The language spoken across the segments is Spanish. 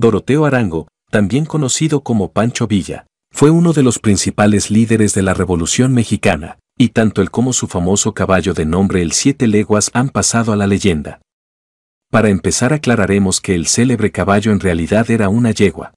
Doroteo Arango, también conocido como Pancho Villa, fue uno de los principales líderes de la Revolución Mexicana, y tanto él como su famoso caballo de nombre el Siete Leguas han pasado a la leyenda. Para empezar aclararemos que el célebre caballo en realidad era una yegua.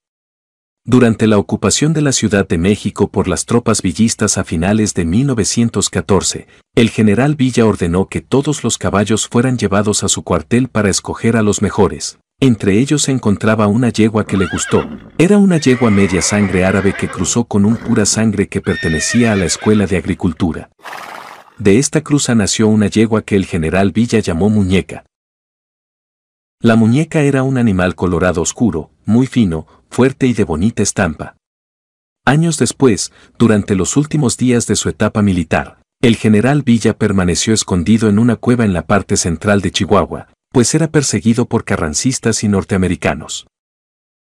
Durante la ocupación de la Ciudad de México por las tropas villistas a finales de 1914, el general Villa ordenó que todos los caballos fueran llevados a su cuartel para escoger a los mejores. Entre ellos se encontraba una yegua que le gustó. Era una yegua media sangre árabe que cruzó con un pura sangre que pertenecía a la Escuela de Agricultura. De esta cruza nació una yegua que el general Villa llamó muñeca. La muñeca era un animal colorado oscuro, muy fino, fuerte y de bonita estampa. Años después, durante los últimos días de su etapa militar, el general Villa permaneció escondido en una cueva en la parte central de Chihuahua, pues era perseguido por carrancistas y norteamericanos.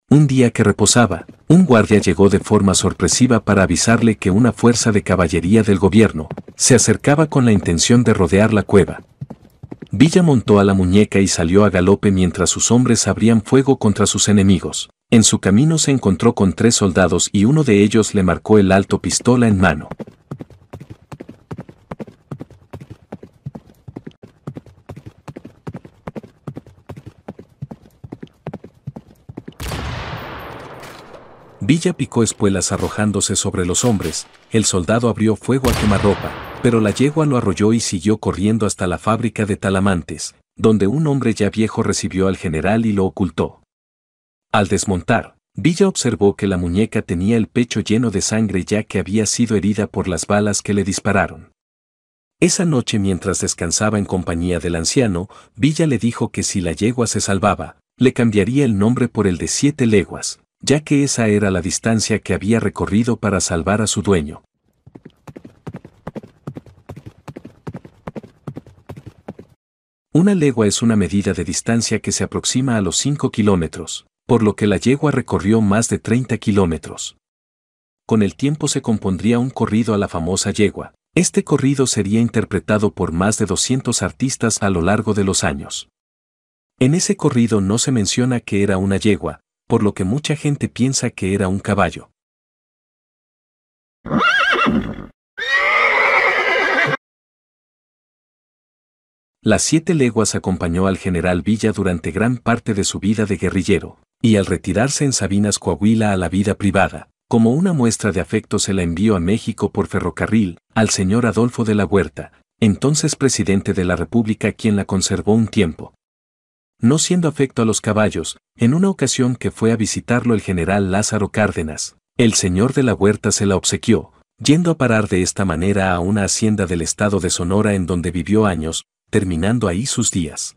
Un día que reposaba, un guardia llegó de forma sorpresiva para avisarle que una fuerza de caballería del gobierno se acercaba con la intención de rodear la cueva. Villa montó a la muñeca y salió a galope mientras sus hombres abrían fuego contra sus enemigos. En su camino se encontró con tres soldados y uno de ellos le marcó el alto pistola en mano. Villa picó espuelas arrojándose sobre los hombres, el soldado abrió fuego a quemarropa, pero la yegua lo arrolló y siguió corriendo hasta la fábrica de talamantes, donde un hombre ya viejo recibió al general y lo ocultó. Al desmontar, Villa observó que la muñeca tenía el pecho lleno de sangre ya que había sido herida por las balas que le dispararon. Esa noche mientras descansaba en compañía del anciano, Villa le dijo que si la yegua se salvaba, le cambiaría el nombre por el de siete leguas ya que esa era la distancia que había recorrido para salvar a su dueño. Una legua es una medida de distancia que se aproxima a los 5 kilómetros, por lo que la yegua recorrió más de 30 kilómetros. Con el tiempo se compondría un corrido a la famosa yegua. Este corrido sería interpretado por más de 200 artistas a lo largo de los años. En ese corrido no se menciona que era una yegua, por lo que mucha gente piensa que era un caballo. Las siete leguas acompañó al general Villa durante gran parte de su vida de guerrillero, y al retirarse en Sabinas Coahuila a la vida privada, como una muestra de afecto se la envió a México por ferrocarril, al señor Adolfo de la Huerta, entonces presidente de la República quien la conservó un tiempo, no siendo afecto a los caballos, en una ocasión que fue a visitarlo el general Lázaro Cárdenas, el señor de la huerta se la obsequió, yendo a parar de esta manera a una hacienda del estado de Sonora en donde vivió años, terminando ahí sus días.